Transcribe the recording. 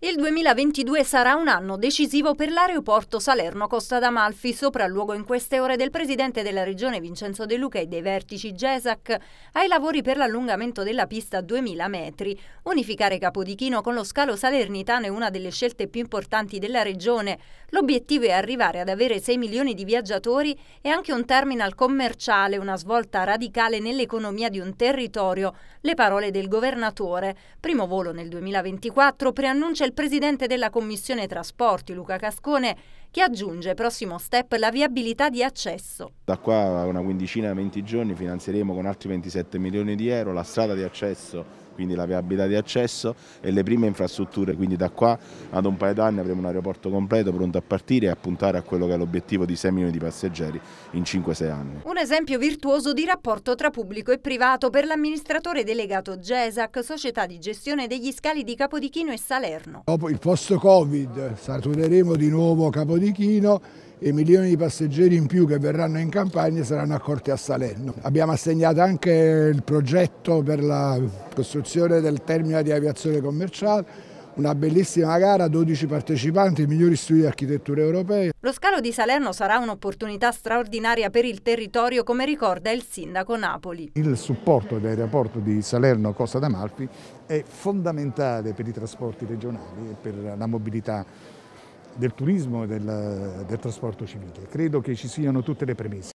Il 2022 sarà un anno decisivo per l'aeroporto Salerno-Costa d'Amalfi, sopralluogo in queste ore del presidente della regione Vincenzo De Luca e dei vertici GESAC ai lavori per l'allungamento della pista a 2000 metri. Unificare Capodichino con lo scalo salernitano è una delle scelte più importanti della regione. L'obiettivo è arrivare ad avere 6 milioni di viaggiatori e anche un terminal commerciale, una svolta radicale nell'economia di un territorio. Le parole del governatore. Primo volo nel 2024 preannuncia il presidente della Commissione Trasporti, Luca Cascone, che aggiunge prossimo step la viabilità di accesso. Da qua a una quindicina, 20 giorni finanzieremo con altri 27 milioni di euro la strada di accesso quindi la viabilità di accesso e le prime infrastrutture, quindi da qua ad un paio d'anni avremo un aeroporto completo pronto a partire e a puntare a quello che è l'obiettivo di 6 milioni di passeggeri in 5-6 anni. Un esempio virtuoso di rapporto tra pubblico e privato per l'amministratore delegato GESAC, società di gestione degli scali di Capodichino e Salerno. Dopo il post-Covid satureremo di nuovo Capodichino i milioni di passeggeri in più che verranno in campagna saranno accorti a Salerno. Abbiamo assegnato anche il progetto per la costruzione del terminal di aviazione commerciale una bellissima gara, 12 partecipanti, i migliori studi di architettura europee. Lo scalo di Salerno sarà un'opportunità straordinaria per il territorio, come ricorda il sindaco Napoli. Il supporto dell'aeroporto di Salerno-Costa d'Amalfi è fondamentale per i trasporti regionali e per la mobilità del turismo e del, del trasporto civile. Credo che ci siano tutte le premesse.